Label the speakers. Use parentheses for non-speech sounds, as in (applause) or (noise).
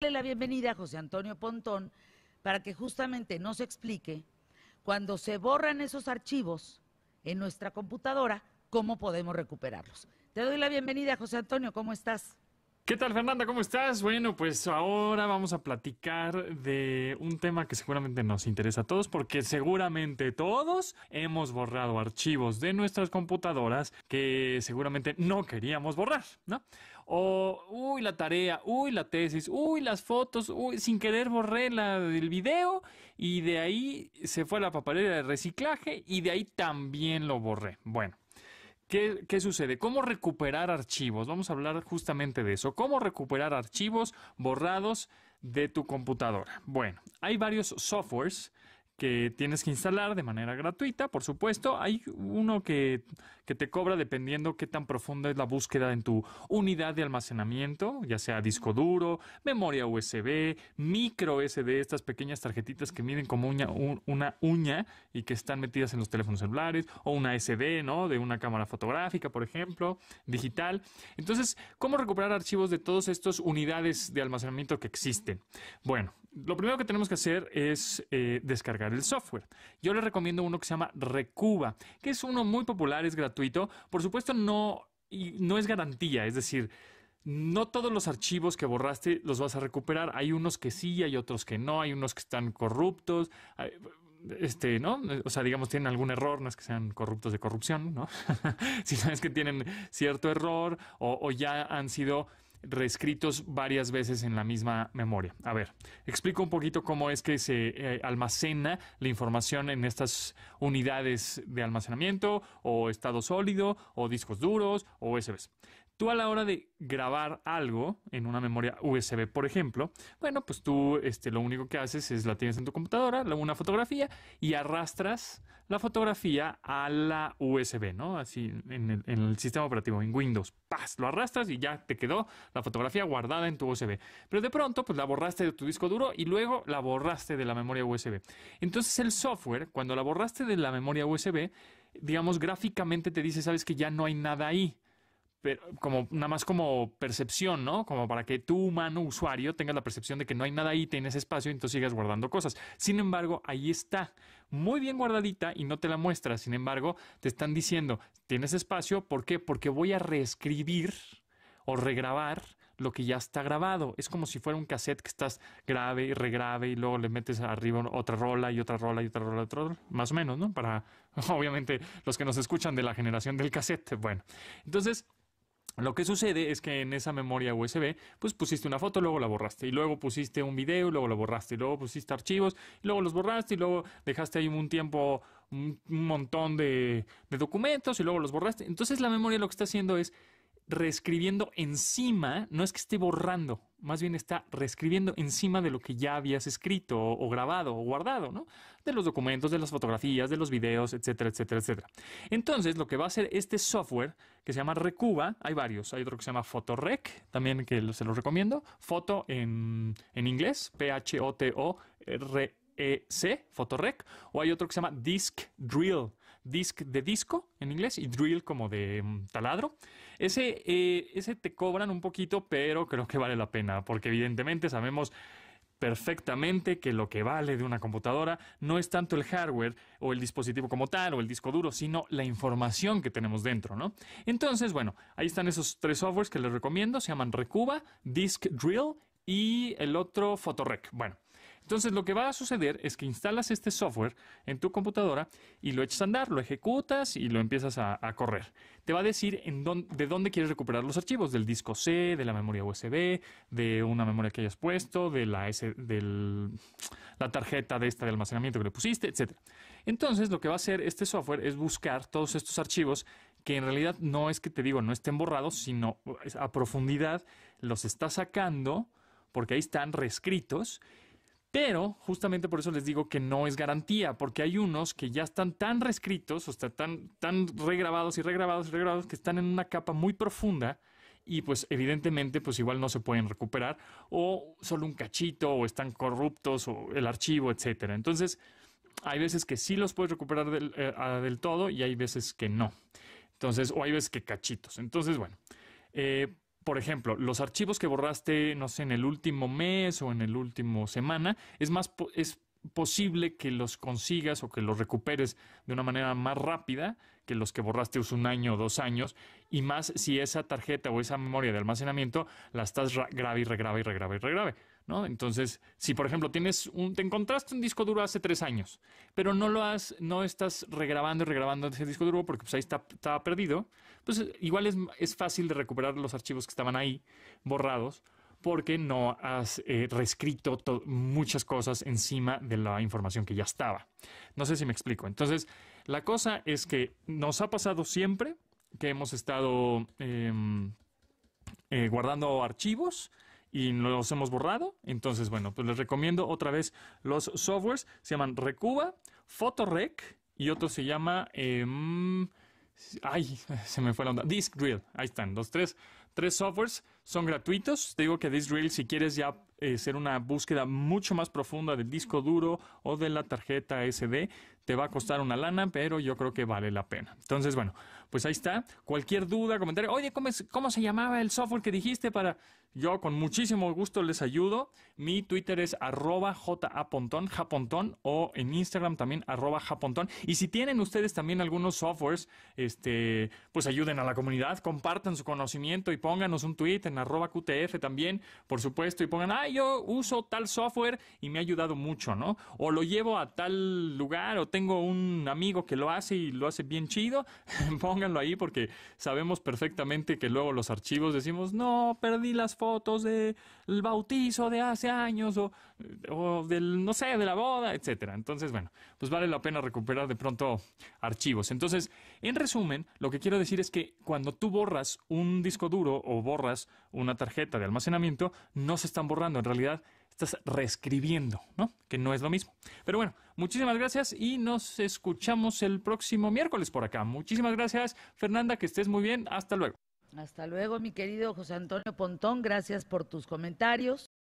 Speaker 1: la bienvenida a José Antonio Pontón para que justamente nos explique cuando se borran esos archivos en nuestra computadora, cómo podemos recuperarlos. Te doy la bienvenida, José Antonio, ¿cómo estás? ¿Qué tal Fernanda? ¿Cómo estás? Bueno, pues ahora vamos a platicar de un tema que seguramente nos interesa a todos porque seguramente todos hemos borrado archivos de nuestras computadoras que seguramente no queríamos borrar, ¿no? O, uy, la tarea, uy, la tesis, uy, las fotos, uy, sin querer borré la, del video y de ahí se fue a la papelera de reciclaje y de ahí también lo borré. Bueno. ¿Qué, ¿Qué, sucede? ¿Cómo recuperar archivos? Vamos a hablar justamente de eso. ¿Cómo recuperar archivos borrados de tu computadora? Bueno, hay varios softwares que tienes que instalar de manera gratuita, por supuesto. Hay uno que, te cobra dependiendo qué tan profunda es la búsqueda en tu unidad de almacenamiento, ya sea disco duro, memoria USB, micro SD, estas pequeñas tarjetitas que miden como uña, una uña y que están metidas en los teléfonos celulares, o una SD, ¿no? De una cámara fotográfica, por ejemplo, digital. Entonces, ¿cómo recuperar archivos de todas estas unidades de almacenamiento que existen? Bueno, lo primero que tenemos que hacer es eh, descargar el software. Yo les recomiendo uno que se llama Recuba, que es uno muy popular, es gratuito. Por supuesto, no, y no es garantía, es decir, no todos los archivos que borraste los vas a recuperar. Hay unos que sí, hay otros que no, hay unos que están corruptos. este, ¿no? O sea, digamos, tienen algún error, no es que sean corruptos de corrupción, ¿no? (laughs) sino es que tienen cierto error o ya han sido reescritos varias veces en la misma memoria. A ver, explico un poquito cómo es que se eh, almacena la información en estas unidades de almacenamiento o estado sólido o discos duros o USBs. Tú a la hora de grabar algo en una memoria USB, por ejemplo, bueno, pues tú este, lo único que haces es la tienes en tu computadora, una fotografía y arrastras la fotografía a la USB, ¿no? Así en el, en el sistema operativo, en Windows, ¡paz! Lo arrastras y ya te quedó la fotografía guardada en tu USB. Pero de pronto, pues la borraste de tu disco duro y luego la borraste de la memoria USB. Entonces el software, cuando la borraste de la memoria USB, digamos, gráficamente te dice, sabes que ya no hay nada ahí como nada más como percepción, ¿no? Como para que tu humano, usuario, tenga la percepción de que no hay nada ahí, tienes espacio, y entonces sigas guardando cosas. Sin embargo, ahí está, muy bien guardadita y no te la muestra. Sin embargo, te están diciendo, tienes espacio, ¿por qué? Porque voy a reescribir o regrabar lo que ya está grabado. Es como si fuera un cassette que estás grave y regrave y luego le metes arriba otra rola y otra rola y otra rola, otra rola, más o menos, ¿no? Para, (laughs) obviamente, los que nos escuchan de la generación del cassette. Bueno, entonces lo que sucede es que en esa memoria USB, pues pusiste una foto, luego la borraste, y luego pusiste un video, luego lo borraste, y luego pusiste archivos, y luego los borraste, y luego dejaste ahí un tiempo, un, montón de documentos, y luego los borraste. Entonces la memoria lo que está haciendo es reescribiendo encima, no es que esté borrando, más bien está reescribiendo encima de lo que ya habías escrito o, grabado o guardado, ¿no? De los documentos, de las fotografías, de los videos, etcétera, etcétera, etcétera. Entonces, lo que va a hacer este software, que se llama Recuba, hay varios, hay otro que se llama PhotoRec, también que se los recomiendo, foto en, inglés, P-H-O-T-O-R-E-C, e o hay otro que se llama Disk Drill, disc de disco en inglés y drill como de mm, taladro. Ese, eh, ese te cobran un poquito, pero creo que vale la pena, porque evidentemente sabemos perfectamente que lo que vale de una computadora no es tanto el hardware o el dispositivo como tal o el disco duro, sino la información que tenemos dentro, ¿no? Entonces, bueno, ahí están esos tres softwares que les recomiendo, se llaman Recuba, Disk Drill y el otro Photorec. Bueno, entonces lo que va a suceder es que instalas este software en tu computadora y lo echas a andar, lo ejecutas y lo empiezas a, correr. Te va a decir de dónde quieres recuperar los archivos, del disco C, de la memoria USB, de una memoria que hayas puesto, de la, la tarjeta de esta de almacenamiento que le pusiste, etc. Entonces lo que va a hacer este software es buscar todos estos archivos que en realidad no es que te digo no estén borrados, sino a profundidad los está sacando porque ahí están reescritos pero justamente por eso les digo que no es garantía, porque hay unos que ya están tan reescritos, o sea, tan, tan regrabados y regrabados y regrabados, que están en una capa muy profunda y pues evidentemente pues igual no se pueden recuperar o solo un cachito o están corruptos o el archivo, etcétera. Entonces, hay veces que sí los puedes recuperar del, eh, todo y hay veces que no. Entonces, o hay veces que cachitos. Entonces, bueno, eh, por ejemplo, los archivos que borraste, no sé, en el último mes o en el último semana, es más es posible que los consigas o que los recuperes de una manera más rápida que los que borraste un año o dos años, y más si esa tarjeta o esa memoria de almacenamiento la estás grave y regrave y regrave y regrave. Entonces, si por ejemplo tienes un, te encontraste un disco duro hace tres años, pero no lo has, no estás regrabando y regrabando ese disco duro porque pues, ahí está, estaba perdido, pues igual es, es fácil de recuperar los archivos que estaban ahí borrados porque no has eh, reescrito muchas cosas encima de la información que ya estaba. No sé si me explico. Entonces, la cosa es que nos ha pasado siempre que hemos estado em, eh, guardando archivos y los hemos borrado. Entonces, bueno, pues les recomiendo otra vez los softwares. Se llaman Recuba, Photorec y otro se llama... Em, ay, (laughs) se me fue la onda. Disk Drill. Ahí están. Los tres, softwares son gratuitos. Te digo que Disk Drill, si quieres ya hacer eh, una búsqueda mucho más profunda del disco duro o de la tarjeta SD, te va a costar una lana, pero yo creo que vale la pena. Entonces, bueno, pues ahí está. Cualquier duda, comentario, oye, ¿cómo, cómo se llamaba el software que dijiste para...? Yo con muchísimo gusto les ayudo. Mi Twitter es arroba japontón, japontón, o en Instagram también arroba japontón. Y si tienen ustedes también algunos softwares, este, pues ayuden a la comunidad, compartan su conocimiento y pónganos un tweet en arroba QTF también, por supuesto, y pongan, ah, yo uso tal software y me ha ayudado mucho, ¿no? O lo llevo a tal lugar o tengo un amigo que lo hace y lo hace bien chido, (laughs) pónganlo ahí porque sabemos perfectamente que luego los archivos decimos, no, perdí las fotos del bautizo de hace años o, o, del, no sé, de la boda, etcétera. Entonces, bueno, pues vale la pena recuperar de pronto archivos. Entonces, en resumen, lo que quiero decir es que cuando tú borras un disco duro o borras una tarjeta de almacenamiento, no se están borrando, en realidad estás reescribiendo, ¿no? Que no es lo mismo. Pero bueno, muchísimas gracias y nos escuchamos el próximo miércoles por acá. Muchísimas gracias, Fernanda, que estés muy bien. Hasta luego. Hasta luego, mi querido José Antonio Pontón. Gracias por tus comentarios.